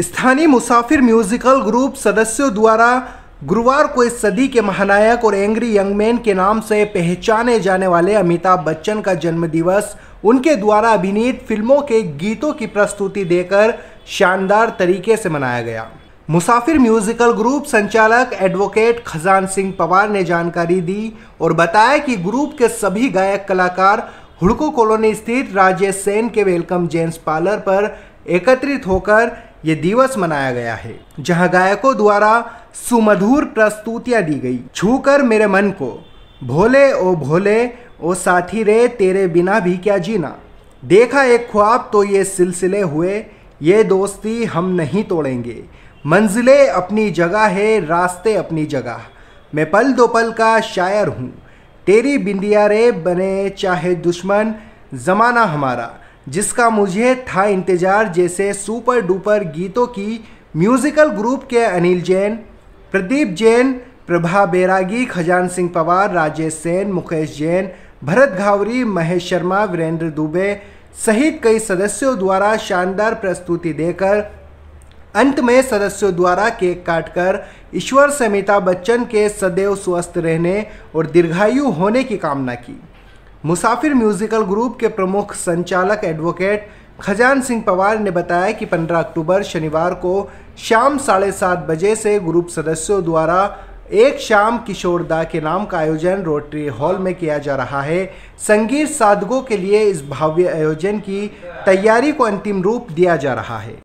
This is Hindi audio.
स्थानीय मुसाफिर म्यूजिकल ग्रुप सदस्यों द्वारा गुरुवार को इस सदी के महानायक और एंग्री यंग मैन के नाम से पहचाने जाने वाले अमिताभ बच्चन का जन्मदिवस उनके द्वारा अभिनीत फिल्मों के गीतों की प्रस्तुति देकर शानदार तरीके से मनाया गया मुसाफिर म्यूजिकल ग्रुप संचालक एडवोकेट खजान सिंह पवार ने जानकारी दी और बताया कि ग्रुप के सभी गायक कलाकार हुड़को कॉलोनी स्थित राजेश सेन के वेलकम जेंट्स पार्लर पर एकत्रित होकर ये दिवस मनाया गया है जहां गायकों द्वारा सुमधुर प्रस्तुतियां दी गई छू कर मेरे मन को भोले ओ भोले ओ साथी रे तेरे बिना भी क्या जीना देखा एक ख्वाब तो ये सिलसिले हुए ये दोस्ती हम नहीं तोड़ेंगे मंजिले अपनी जगह है रास्ते अपनी जगह मैं पल दो पल का शायर हूँ तेरी बिंदिया रे बने चाहे दुश्मन ज़माना हमारा जिसका मुझे था इंतज़ार जैसे सुपर डुपर गीतों की म्यूज़िकल ग्रुप के अनिल जैन प्रदीप जैन प्रभा बैरागी खजान सिंह पवार राजेश सेन मुकेश जैन भरत घावरी महेश शर्मा वीरेंद्र दुबे सहित कई सदस्यों द्वारा शानदार प्रस्तुति देकर अंत में सदस्यों द्वारा केक काटकर ईश्वर से अमिताभ बच्चन के सदैव स्वस्थ रहने और दीर्घायु होने की कामना की मुसाफिर म्यूजिकल ग्रुप के प्रमुख संचालक एडवोकेट खजान सिंह पवार ने बताया कि 15 अक्टूबर शनिवार को शाम साढ़े सात बजे से ग्रुप सदस्यों द्वारा एक शाम किशोरदा के नाम का आयोजन रोटरी हॉल में किया जा रहा है संगीत साधकों के लिए इस भव्य आयोजन की तैयारी को अंतिम रूप दिया जा रहा है